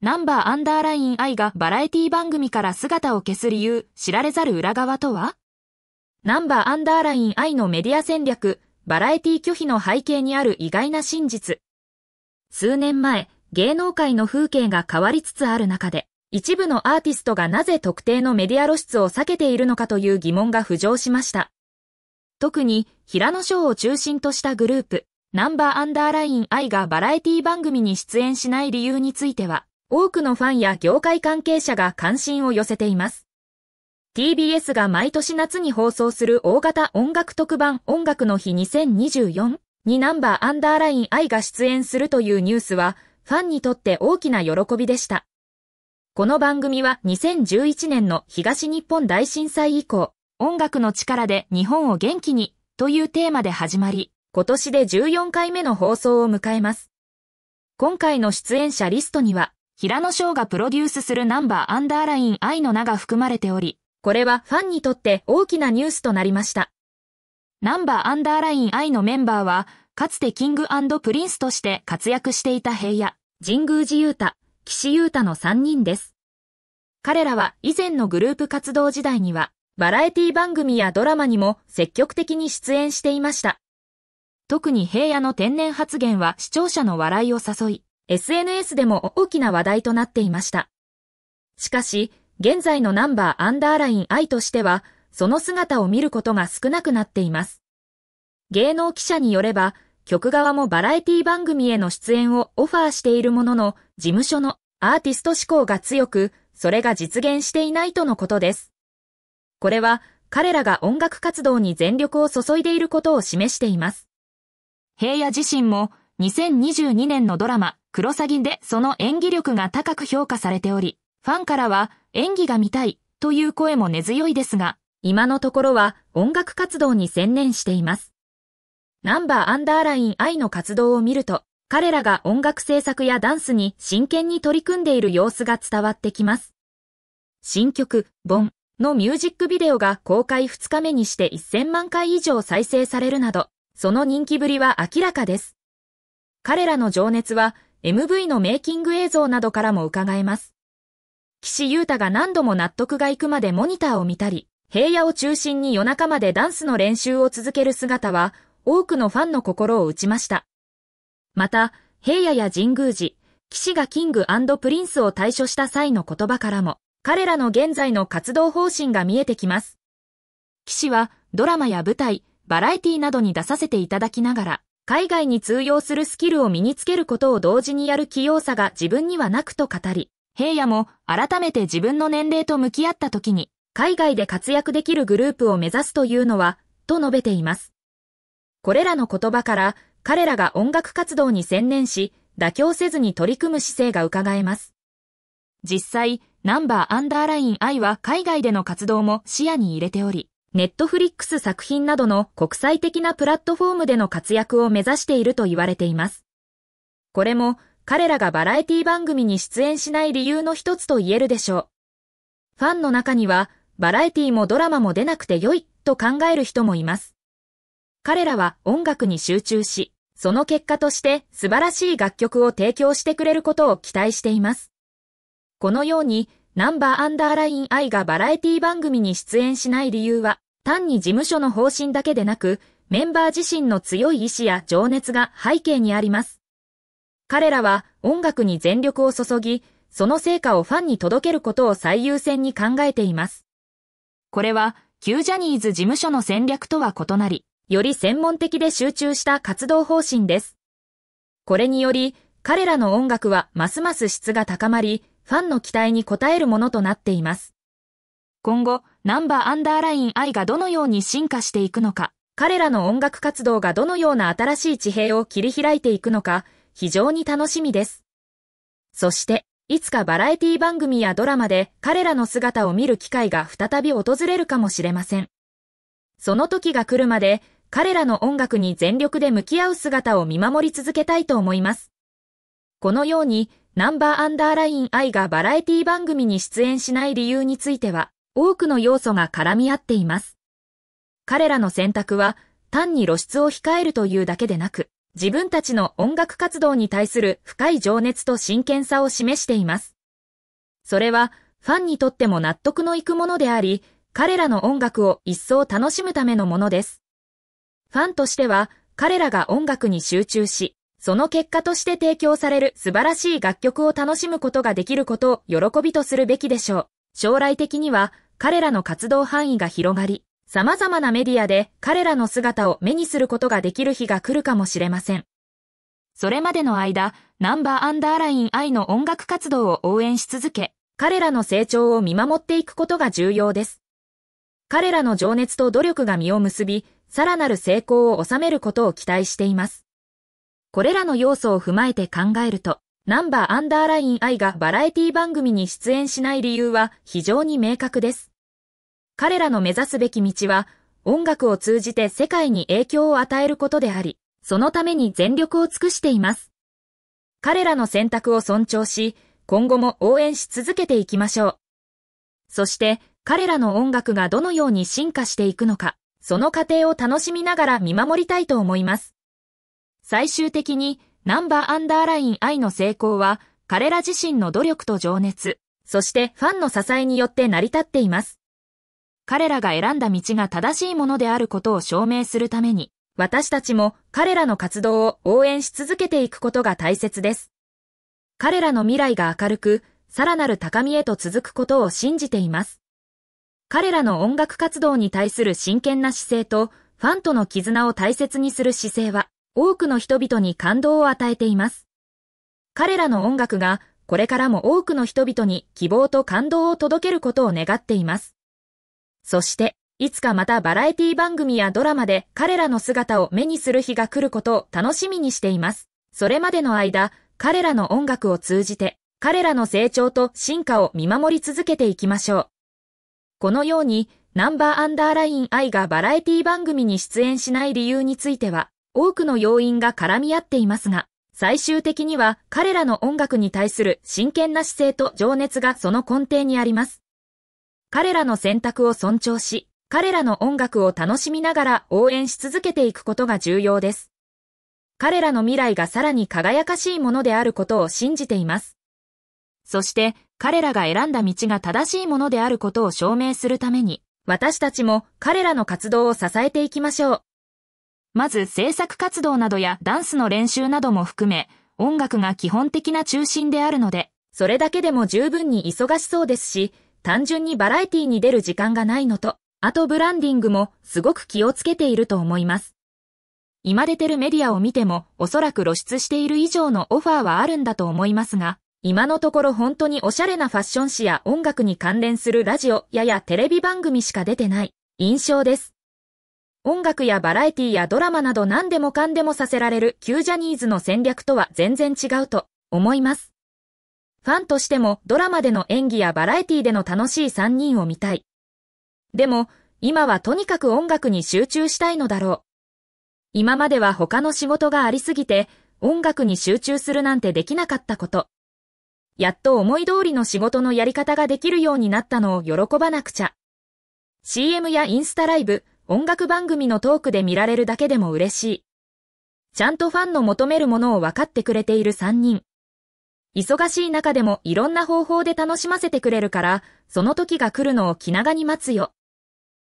ナンバーアンダーライン I がバラエティ番組から姿を消す理由、知られざる裏側とはナンバーアンダーライン I のメディア戦略、バラエティ拒否の背景にある意外な真実。数年前、芸能界の風景が変わりつつある中で、一部のアーティストがなぜ特定のメディア露出を避けているのかという疑問が浮上しました。特に、平野翔を中心としたグループ、ナンバーアンダーライン I がバラエティ番組に出演しない理由については、多くのファンや業界関係者が関心を寄せています。TBS が毎年夏に放送する大型音楽特番音楽の日2024にナンバーアンダーライン I が出演するというニュースは、ファンにとって大きな喜びでした。この番組は2011年の東日本大震災以降、音楽の力で日本を元気にというテーマで始まり、今年で14回目の放送を迎えます。今回の出演者リストには、平野翔がプロデュースするナンバーアンダーライン愛の名が含まれており、これはファンにとって大きなニュースとなりました。ナンバーアンダーライン愛のメンバーは、かつてキングプリンスとして活躍していた平野、神宮寺雄太、岸優太の3人です。彼らは以前のグループ活動時代には、バラエティ番組やドラマにも積極的に出演していました。特に平野の天然発言は視聴者の笑いを誘い、SNS でも大きな話題となっていました。しかし、現在のナンバーアンダーライン I としては、その姿を見ることが少なくなっています。芸能記者によれば、曲側もバラエティ番組への出演をオファーしているものの、事務所のアーティスト志向が強く、それが実現していないとのことです。これは、彼らが音楽活動に全力を注いでいることを示しています。平野自身も、2022年のドラマ、クロサギでその演技力が高く評価されており、ファンからは演技が見たいという声も根強いですが、今のところは音楽活動に専念しています。ナンバーアンダーライン愛の活動を見ると、彼らが音楽制作やダンスに真剣に取り組んでいる様子が伝わってきます。新曲、ボンのミュージックビデオが公開2日目にして1000万回以上再生されるなど、その人気ぶりは明らかです。彼らの情熱は MV のメイキング映像などからも伺えます。岸優太が何度も納得がいくまでモニターを見たり、平野を中心に夜中までダンスの練習を続ける姿は、多くのファンの心を打ちました。また、平野や神宮寺、岸がキングプリンスを退所した際の言葉からも、彼らの現在の活動方針が見えてきます。騎士はドラマや舞台、バラエティなどに出させていただきながら、海外に通用するスキルを身につけることを同時にやる器用さが自分にはなくと語り、平野も改めて自分の年齢と向き合った時に、海外で活躍できるグループを目指すというのは、と述べています。これらの言葉から、彼らが音楽活動に専念し、妥協せずに取り組む姿勢が伺えます。実際、ナンバーアンダーライン I は海外での活動も視野に入れており、ネットフリックス作品などの国際的なプラットフォームでの活躍を目指していると言われています。これも彼らがバラエティ番組に出演しない理由の一つと言えるでしょう。ファンの中には、バラエティもドラマも出なくて良いと考える人もいます。彼らは音楽に集中し、その結果として素晴らしい楽曲を提供してくれることを期待しています。このようにナンバーアンダーライン I がバラエティ番組に出演しない理由は、単に事務所の方針だけでなく、メンバー自身の強い意志や情熱が背景にあります。彼らは音楽に全力を注ぎ、その成果をファンに届けることを最優先に考えています。これは、旧ジャニーズ事務所の戦略とは異なり、より専門的で集中した活動方針です。これにより、彼らの音楽はますます質が高まり、ファンの期待に応えるものとなっています。今後、ナンバーアンダーライン愛がどのように進化していくのか、彼らの音楽活動がどのような新しい地平を切り開いていくのか、非常に楽しみです。そして、いつかバラエティ番組やドラマで彼らの姿を見る機会が再び訪れるかもしれません。その時が来るまで、彼らの音楽に全力で向き合う姿を見守り続けたいと思います。このように、ナンバーアンダーライン愛がバラエティ番組に出演しない理由については、多くの要素が絡み合っています。彼らの選択は、単に露出を控えるというだけでなく、自分たちの音楽活動に対する深い情熱と真剣さを示しています。それは、ファンにとっても納得のいくものであり、彼らの音楽を一層楽しむためのものです。ファンとしては、彼らが音楽に集中し、その結果として提供される素晴らしい楽曲を楽しむことができることを喜びとするべきでしょう。将来的には彼らの活動範囲が広がり、様々なメディアで彼らの姿を目にすることができる日が来るかもしれません。それまでの間、ナンバーアンダーライン愛の音楽活動を応援し続け、彼らの成長を見守っていくことが重要です。彼らの情熱と努力が実を結び、さらなる成功を収めることを期待しています。これらの要素を踏まえて考えると、ナンバーアンダーライン I がバラエティ番組に出演しない理由は非常に明確です。彼らの目指すべき道は、音楽を通じて世界に影響を与えることであり、そのために全力を尽くしています。彼らの選択を尊重し、今後も応援し続けていきましょう。そして、彼らの音楽がどのように進化していくのか、その過程を楽しみながら見守りたいと思います。最終的にナンバーアンダーライン I の成功は彼ら自身の努力と情熱、そしてファンの支えによって成り立っています。彼らが選んだ道が正しいものであることを証明するために、私たちも彼らの活動を応援し続けていくことが大切です。彼らの未来が明るく、さらなる高みへと続くことを信じています。彼らの音楽活動に対する真剣な姿勢と、ファンとの絆を大切にする姿勢は、多くの人々に感動を与えています。彼らの音楽がこれからも多くの人々に希望と感動を届けることを願っています。そして、いつかまたバラエティ番組やドラマで彼らの姿を目にする日が来ることを楽しみにしています。それまでの間、彼らの音楽を通じて、彼らの成長と進化を見守り続けていきましょう。このように、ナンバーアンダーライン愛がバラエティ番組に出演しない理由については、多くの要因が絡み合っていますが、最終的には彼らの音楽に対する真剣な姿勢と情熱がその根底にあります。彼らの選択を尊重し、彼らの音楽を楽しみながら応援し続けていくことが重要です。彼らの未来がさらに輝かしいものであることを信じています。そして彼らが選んだ道が正しいものであることを証明するために、私たちも彼らの活動を支えていきましょう。まず制作活動などやダンスの練習なども含め、音楽が基本的な中心であるので、それだけでも十分に忙しそうですし、単純にバラエティに出る時間がないのと、あとブランディングもすごく気をつけていると思います。今出てるメディアを見てもおそらく露出している以上のオファーはあるんだと思いますが、今のところ本当におしゃれなファッション誌や音楽に関連するラジオややテレビ番組しか出てない印象です。音楽やバラエティやドラマなど何でもかんでもさせられる旧ジャニーズの戦略とは全然違うと思います。ファンとしてもドラマでの演技やバラエティでの楽しい3人を見たい。でも、今はとにかく音楽に集中したいのだろう。今までは他の仕事がありすぎて、音楽に集中するなんてできなかったこと。やっと思い通りの仕事のやり方ができるようになったのを喜ばなくちゃ。CM やインスタライブ、音楽番組のトークで見られるだけでも嬉しい。ちゃんとファンの求めるものを分かってくれている3人。忙しい中でもいろんな方法で楽しませてくれるから、その時が来るのを気長に待つよ。